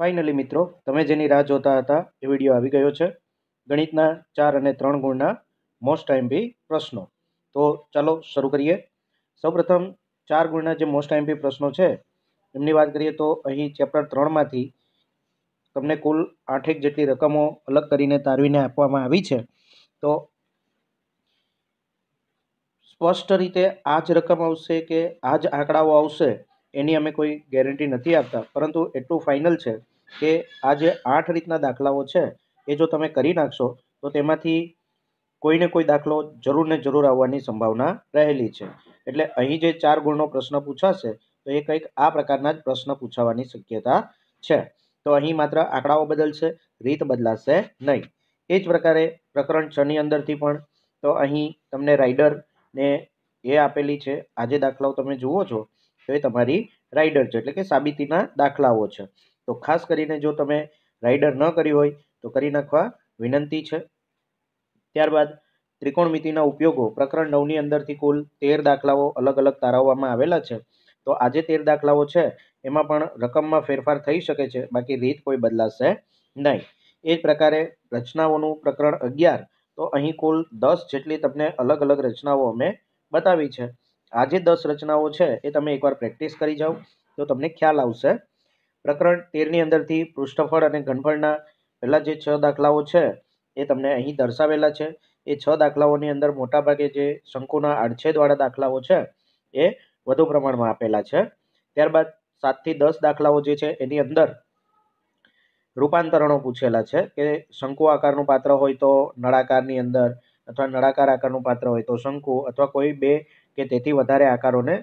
finally મિત્રો તમે જેની રાહ જોતા હતા એ વિડીયો આવી ગયો છે ગણિતના ચાર અને ત્રણ ગુણના મોસ્ટ બી પ્રશ્નો તો ચાલો શરૂ કરીએ સૌપ્રથમ ચાર ગુણના જે મોસ્ટ એમપી પ્રશ્નો છે એમની વાત કરીએ તો અહીં ચેપ્ટર ત્રણમાંથી તમને કુલ આઠેક જેટલી રકમો અલગ કરીને તારવીને આપવામાં આવી છે તો સ્પષ્ટ રીતે આ જ રકમ આવશે કે આ જ આંકડાઓ આવશે એની અમે કોઈ ગેરંટી નથી આપતા પરંતુ એટલું ફાઇનલ છે કે આ જે આઠ રીતના દાખલાઓ છે એ જો તમે કરી નાખશો તો તેમાંથી કોઈને કોઈ દાખલો જરૂર ને જરૂર આવવાની સંભાવના રહેલી છે એટલે અહીં જે ચાર ગુણનો પ્રશ્ન પૂછાશે તો એ કંઈક આ પ્રકારના જ પ્રશ્ન પૂછાવાની શક્યતા છે તો અહીં માત્ર આંકડાઓ બદલશે રીત બદલાશે નહીં એ જ પ્રકારે પ્રકરણ છની અંદરથી પણ તો અહીં તમને રાઇડર ને એ આપેલી છે આજે દાખલાઓ તમે જુઓ છો તો એ તમારી રાઇડર છે એટલે કે સાબિતીના દાખલાઓ છે તો ખાસ કરીને જો તમે રાઇડર ન કરી હોય તો કરી નાખવા વિનંતી છે ત્યારબાદ ત્રિકોણમિતિના ઉપયોગો પ્રકરણ નવની અંદરથી કુલ તેર દાખલાઓ અલગ અલગ તારવવામાં આવેલા છે તો આજે તેર દાખલાઓ છે એમાં પણ રકમમાં ફેરફાર થઈ શકે છે બાકી રીત કોઈ બદલાશે નહીં એ જ પ્રકારે રચનાઓનું પ્રકરણ અગિયાર તો અહીં કુલ દસ જેટલી તમને અલગ અલગ રચનાઓ અમે બતાવી છે આ જે દસ રચનાઓ છે એ તમે એકવાર પ્રેક્ટિસ કરી જાઓ તો તમને ખ્યાલ આવશે પ્રકરણ તેરની અંદરથી પૃષ્ઠફળ અને ઘનફળના પહેલાં જે છ દાખલાઓ છે એ તમને અહીં દર્શાવેલા છે એ છ દાખલાઓની અંદર મોટાભાગે જે શંકુના આડછેદવાળા દાખલાઓ છે એ વધુ પ્રમાણમાં આપેલા છે ત્યારબાદ સાતથી દસ દાખલાઓ જે છે એની અંદર રૂપાંતરણો પૂછેલા છે કે શંકુ આકારનું પાત્ર હોય તો નળાકારની અંદર અથવા નળાકાર આકારનું પાત્ર હોય તો શંકુ અથવા કોઈ બે કે તેથી વધારે આકારોને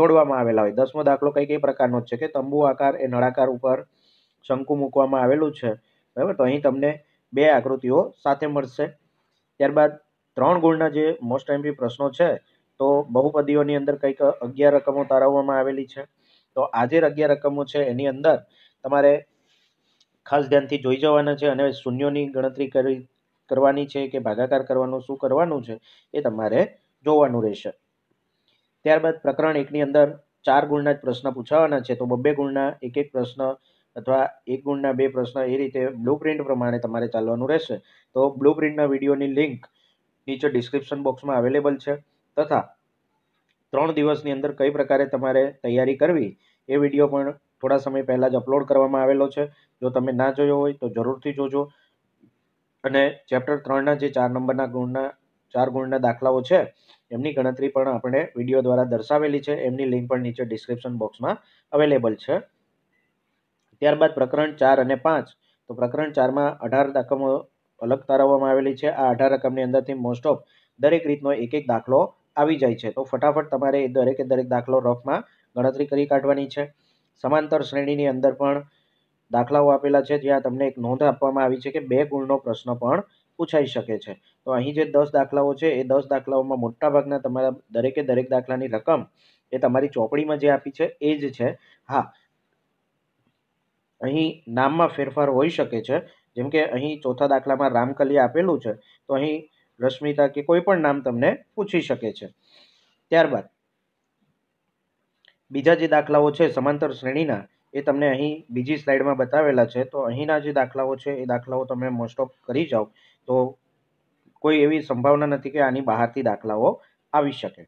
જોડવામાં આવેલા હોય દસમો દાખલો કંઈક કઈ પ્રકારનો છે કે તંબુ આકાર એ નળાકાર ઉપર શંકુ મૂકવામાં આવેલું છે બરાબર તો અહીં તમને બે આકૃતિઓ સાથે મળશે ત્યારબાદ ત્રણ ગુણના જે મોસ્ટ એમપી પ્રશ્નો છે તો બહુપદીઓની અંદર કંઈક અગિયાર રકમો તારવવામાં આવેલી છે તો આ જે અગિયાર રકમો છે એની અંદર તમારે ખાસ ધ્યાનથી જોઈ જવાના છે અને શૂન્યોની ગણતરી કરી કરવાની છે કે ભાગાકાર કરવાનું શું કરવાનું છે એ તમારે જોવાનું રહેશે ત્યારબાદ પ્રકરણ એકની અંદર ચાર ગુણના જ પ્રશ્ન પૂછાવાના છે તો બબ્બે ગુણના એક એક પ્રશ્ન અથવા એક ગુણના બે પ્રશ્ન એ રીતે બ્લુ પ્રિન્ટ પ્રમાણે તમારે ચાલવાનું રહેશે તો બ્લુ પ્રિન્ટના વિડીયોની લિંક નીચે ડિસ્ક્રિપ્શન બોક્સમાં અવેલેબલ છે તથા ત્રણ દિવસની અંદર કઈ પ્રકારે તમારે તૈયારી કરવી એ વિડીયો પણ થોડા સમય પહેલાં જ અપલોડ કરવામાં આવેલો છે જો તમે ના જોયો હોય તો જરૂરથી જોજો અને ચેપ્ટર ત્રણના જે ચાર નંબરના ગુણના ચાર ગુણના દાખલાઓ છે એમની ગણતરી પણ આપણે વિડીયો દ્વારા દર્શાવેલી છે એમની લિંક પણ નીચે ડિસ્ક્રિપ્શન બોક્સમાં અવેલેબલ છે ત્યારબાદ પ્રકરણ ચાર અને પાંચ તો પ્રકરણ ચારમાં અઢાર રકમો અલગ તારવવામાં આવેલી છે આ અઢાર રકમની અંદરથી મોસ્ટ ઓફ દરેક રીતનો એક એક દાખલો આવી જાય છે તો ફટાફટ તમારે એ દરેકે દરેક દાખલો રફમાં ગણતરી કરી કાઢવાની છે સમાંતર શ્રેણીની અંદર પણ દાખલાઓ આપેલા છે જ્યાં તમને એક નોંધ આપવામાં આવી છે કે બે ગુણનો પ્રશ્ન પણ પૂછાઈ શકે છે તો અહીં જે દસ દાખલાઓ છે એ દસ દાખલાઓમાં મોટાભાગના તમારા દરેકે દરેક દાખલાની રકમ એ તમારી ચોપડીમાં જે આપી છે એ જ છે હા અહીં નામમાં ફેરફાર હોઈ શકે છે જેમ કે અહીં ચોથા દાખલામાં રામકલિયા આપેલું છે તો અહીં રશ્મિતા કે કોઈ પણ નામ તમને પૂછી શકે છે ત્યારબાદ બીજા જે દાખલાઓ છે સમાંતર શ્રેણીના એ તમને અહીં બીજી સ્લાઇડમાં બતાવેલા છે તો અહીંના જે દાખલાઓ છે એ દાખલાઓ તમે મોસ્ટ ઓફ કરી જાઓ તો કોઈ એવી સંભાવના નથી કે આની બહારથી દાખલાઓ આવી શકે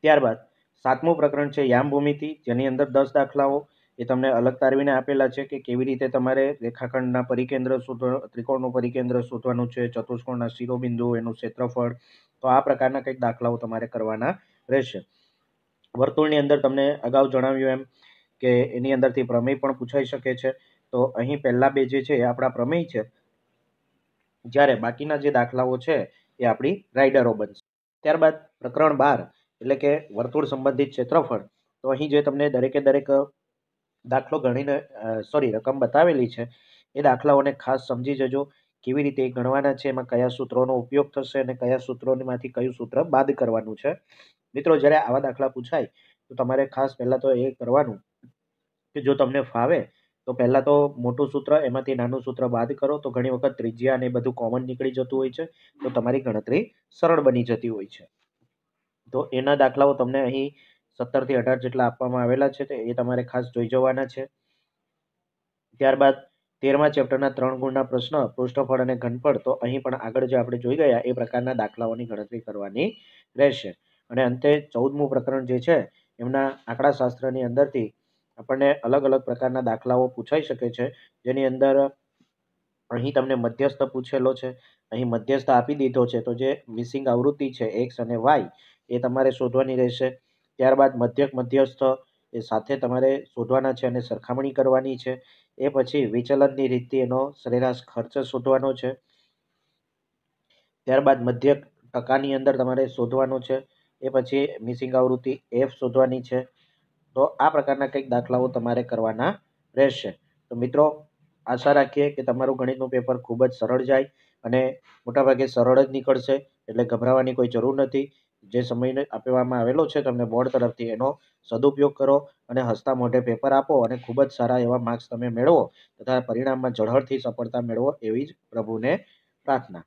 ત્યારબાદ સાતમું પ્રકરણ છે યામભૂમિથી જેની અંદર દસ દાખલાઓ એ તમને અલગ તારવીને આપેલા છે કે કેવી રીતે તમારે રેખાખંડના પરિકેન્દ્ર શોધવા ત્રિકોણનું પરિકેન્દ્ર શોધવાનું છે ચતુષ્કોણના શિરોબિંદુ એનું ક્ષેત્રફળ તો આ પ્રકારના કંઈક દાખલાઓ તમારે કરવાના રહેશે વર્તુળની અંદર તમને અગાઉ જણાવ્યું એમ કે એની અંદરથી પ્રમેય પણ પૂછાઈ શકે છે તો અહીં પહેલા બે જે છે એ આપણા પ્રમેય છે જ્યારે બાકીના જે દાખલાઓ છે એ આપણી રાઇડરો બનશે ત્યારબાદ પ્રકરણ બાર એટલે કે વર્તુળ સંબંધિત ક્ષેત્રફળ તો અહીં જે તમને દરેકે દરેક દાખલો ગણીને સોરી રકમ બતાવેલી છે એ દાખલાઓને ખાસ સમજી જજો કેવી રીતે ગણવાના છે એમાં કયા સૂત્રોનો ઉપયોગ થશે અને કયા સૂત્રોમાંથી કયું સૂત્ર બાદ કરવાનું છે મિત્રો જ્યારે આવા દાખલા પૂછાય તો તમારે ખાસ પહેલાં તો એ કરવાનું કે જો તમને ફાવે તો પહેલાં તો મોટું સૂત્ર એમાંથી નાનું સૂત્ર બાદ કરો તો ઘણી વખત ત્રિજ્યા અને બધું કોમન નીકળી જતું હોય છે તો તમારી ગણતરી સરળ બની જતી હોય છે તો એના દાખલાઓ તમને અહીં સત્તરથી અઢાર જેટલા આપવામાં આવેલા છે તો એ તમારે ખાસ જોઈ જવાના છે ત્યારબાદ તેરમા ચેપ્ટરના ત્રણ ગુણના પ્રશ્ન પૃષ્ઠફળ અને ઘનફળ તો અહીં પણ આગળ જે આપણે જોઈ ગયા એ પ્રકારના દાખલાઓની ગણતરી કરવાની રહેશે અને અંતે ચૌદમું પ્રકરણ જે છે એમના આંકડાશાસ્ત્રની અંદરથી આપણને અલગ અલગ પ્રકારના દાખલાઓ પૂછાઈ શકે છે જેની અંદર અહીં તમને મધ્યસ્થ પૂછેલો છે અહીં મધ્યસ્થ આપી દીધો છે તો જે મિસિંગ આવૃત્તિ છે એક્સ અને વાય એ તમારે શોધવાની રહેશે ત્યારબાદ મધ્યક મધ્યસ્થ એ સાથે તમારે શોધવાના છે અને સરખામણી કરવાની છે એ પછી વિચલનની રીતે એનો સરેરાશ ખર્ચ શોધવાનો છે ત્યારબાદ મધ્યક ટકાની અંદર તમારે શોધવાનો છે એ પછી મિસિંગ આવૃત્તિ એફ શોધવાની છે તો આ પ્રકારના કંઈક દાખલાઓ તમારે કરવાના રહેશે તો મિત્રો આશા રાખીએ કે તમારું ગણિતનું પેપર ખૂબ જ સરળ જાય અને મોટાભાગે સરળ જ નીકળશે એટલે ગભરાવાની કોઈ જરૂર નથી જે સમય આપવામાં આવેલો છે તમને બોર્ડ તરફથી એનો સદુપયોગ કરો અને હસતા મોઢે પેપર આપો અને ખૂબ જ સારા એવા માર્ક્સ તમે મેળવો તથા પરિણામમાં જળહળથી સફળતા મેળવો એવી જ પ્રભુને પ્રાર્થના